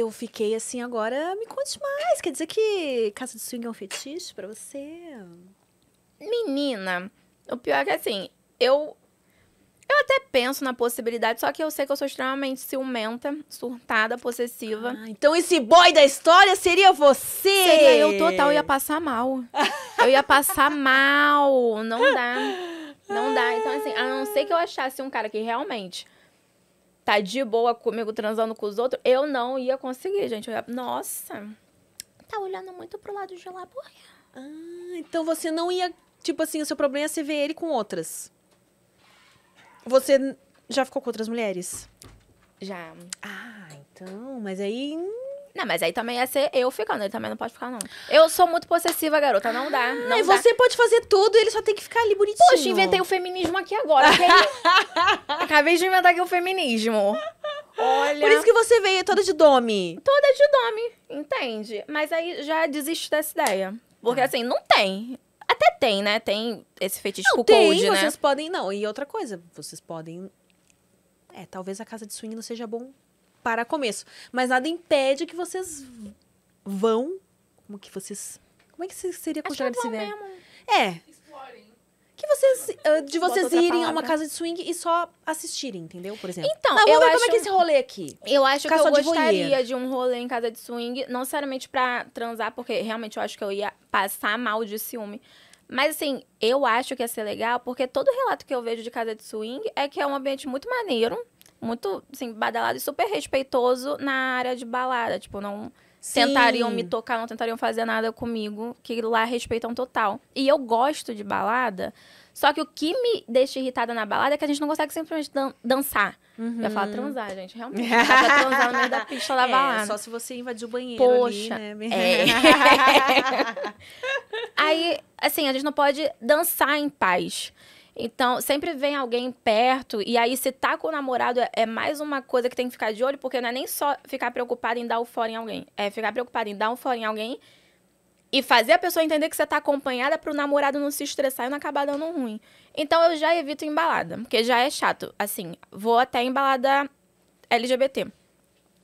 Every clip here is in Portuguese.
Eu fiquei assim agora, me conte mais. Quer dizer que casa de swing é um fetiche para você? Menina, o pior é que assim, eu eu até penso na possibilidade, só que eu sei que eu sou extremamente ciumenta, surtada, possessiva. Ah, então esse boy da história seria você! Seria eu total, eu ia passar mal. eu ia passar mal. Não dá. Não dá. Então, assim, a não ser que eu achasse um cara que realmente tá de boa comigo transando com os outros, eu não ia conseguir, gente. Eu ia, nossa, tá olhando muito pro lado de lá, boia. Ah, então você não ia. Tipo assim, o seu problema é você ver ele com outras. Você já ficou com outras mulheres? Já. Ah, então. Mas aí hum, não, mas aí também ia ser eu ficando, ele também não pode ficar, não. Eu sou muito possessiva, garota, não dá. Ah, não e você pode fazer tudo ele só tem que ficar ali bonitinho. Poxa, inventei o feminismo aqui agora. Acabei de inventar aqui o feminismo. Olha. Por isso que você veio toda de dome. Toda de dome, entende? Mas aí já desisto dessa ideia. Porque ah. assim, não tem. Até tem, né? Tem esse fetiche não, com tem, né? vocês podem... Não, e outra coisa, vocês podem... É, talvez a casa de swing não seja bom para começo. Mas nada impede que vocês vão. Como que vocês. Como é que seria contrário desse é verbo? É. Que vocês. Ah, de vocês irem a uma casa de swing e só assistirem, entendeu? Por exemplo. Então, ah, eu acho... como é que é esse rolê aqui. Eu acho que eu de gostaria voyeur. de um rolê em casa de swing, não necessariamente pra transar, porque realmente eu acho que eu ia passar mal de ciúme. Mas assim, eu acho que ia ser legal, porque todo relato que eu vejo de casa de swing é que é um ambiente muito maneiro muito, assim, badalado e super respeitoso na área de balada. Tipo, não Sim. tentariam me tocar, não tentariam fazer nada comigo, que lá respeitam total. E eu gosto de balada, só que o que me deixa irritada na balada é que a gente não consegue simplesmente dan dançar. Uhum. Já fala transar, gente. Realmente. transar no meio da pista da é, balada. Só se você invadir o banheiro. Poxa. Ali, né? é. Aí, assim, a gente não pode dançar em paz. Então, sempre vem alguém perto. E aí, se tá com o namorado, é mais uma coisa que tem que ficar de olho, porque não é nem só ficar preocupado em dar o um fora em alguém. É ficar preocupado em dar um fora em alguém e fazer a pessoa entender que você tá acompanhada pro namorado não se estressar e não acabar dando ruim. Então, eu já evito embalada, porque já é chato. Assim, vou até embalada LGBT,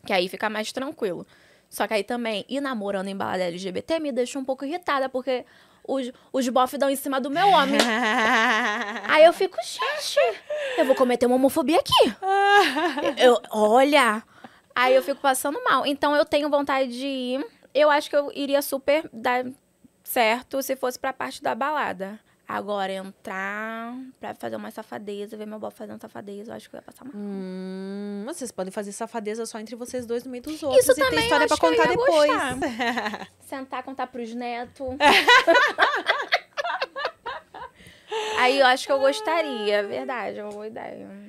que aí fica mais tranquilo. Só que aí também, ir namorando em balada LGBT me deixa um pouco irritada, porque os, os bofs dão em cima do meu homem. aí eu fico, gente, eu vou cometer uma homofobia aqui. eu, olha. Aí eu fico passando mal. Então eu tenho vontade de ir. Eu acho que eu iria super dar certo se fosse pra parte da balada. Agora, entrar pra fazer uma safadeza, ver meu bobo fazendo safadeza, eu acho que eu ia passar mal. Hum, vocês podem fazer safadeza só entre vocês dois no meio dos outros. Isso e também tem história pra contar depois. Sentar, contar pros netos. É. Aí eu acho que eu gostaria, é verdade, é uma boa ideia.